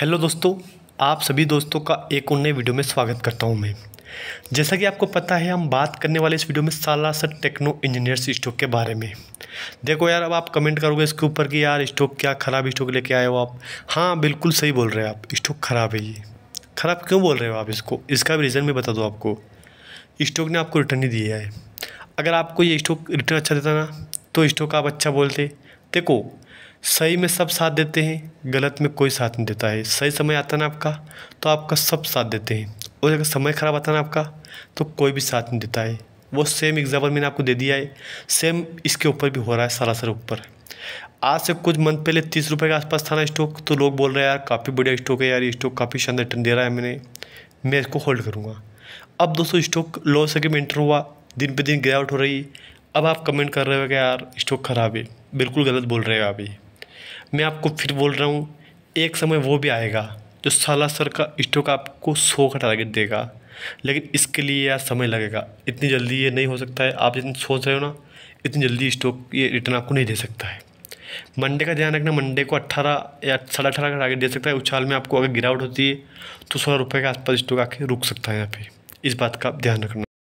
hello दोस्तों आप सभी दोस्तों का एक और नए वीडियो में स्वागत करता हूं मैं जैसा कि आपको पता है हम बात करने वाले इस वीडियो में सर टेक्नो इंजीनियर्स स्टॉक के बारे में देखो यार अब आप कमेंट करोगे इसके ऊपर कि यार स्टॉक क्या ख़राब स्टॉक लेके आए हो आप हाँ बिल्कुल सही बोल रहे हैं आप स्टॉक ख़राब है ये ख़राब क्यों बोल रहे हो आप इसको इसका भी रीज़न मैं बता दूँ आपको स्टॉक ने आपको रिटर्न ही दिया है अगर आपको ये स्टॉक रिटर्न अच्छा देता ना तो स्टॉक आप अच्छा बोलते देखो सही में सब साथ देते हैं गलत में कोई साथ नहीं देता है सही समय आता ना आपका तो आपका सब साथ देते हैं और अगर समय ख़राब आता ना आपका तो कोई भी साथ नहीं देता है वो सेम एग्ज़ाम्पल मैंने आपको दे दिया है सेम इसके ऊपर भी हो रहा है सरासर ऊपर आज से कुछ मंथ पहले तीस रुपये के आसपास था ना स्टॉक तो लोग बोल रहे हैं यार काफ़ी बढ़िया स्टॉक है यार ये स्टॉक काफ़ी शानदार रिटर्न दे रहा है मैंने मैं इसको होल्ड करूँगा अब दोस्तों स्टॉक लो सके में इंटर हुआ दिन पे दिन गिरावट हो रही अब आप कमेंट कर रहे हो कि यार स्टॉक ख़राब है बिल्कुल गलत बोल रहे हो अभी मैं आपको फिर बोल रहा हूँ एक समय वो भी आएगा जो सला सर का स्टॉक आपको सौ का टारगेट देगा लेकिन इसके लिए यार समय लगेगा इतनी जल्दी ये नहीं हो सकता है आप जितनी सोच रहे हो ना इतनी जल्दी स्टॉक ये रिटर्न आपको नहीं दे सकता है मंडे का ध्यान रखना मंडे को अट्ठारह या साढ़े अठारह का टारगेट दे सकता है उछाल में आपको अगर गिरावट होती है तो सोलह रुपये के आसपास स्टॉक आके रुक सकता है यहाँ पे इस बात का ध्यान रखना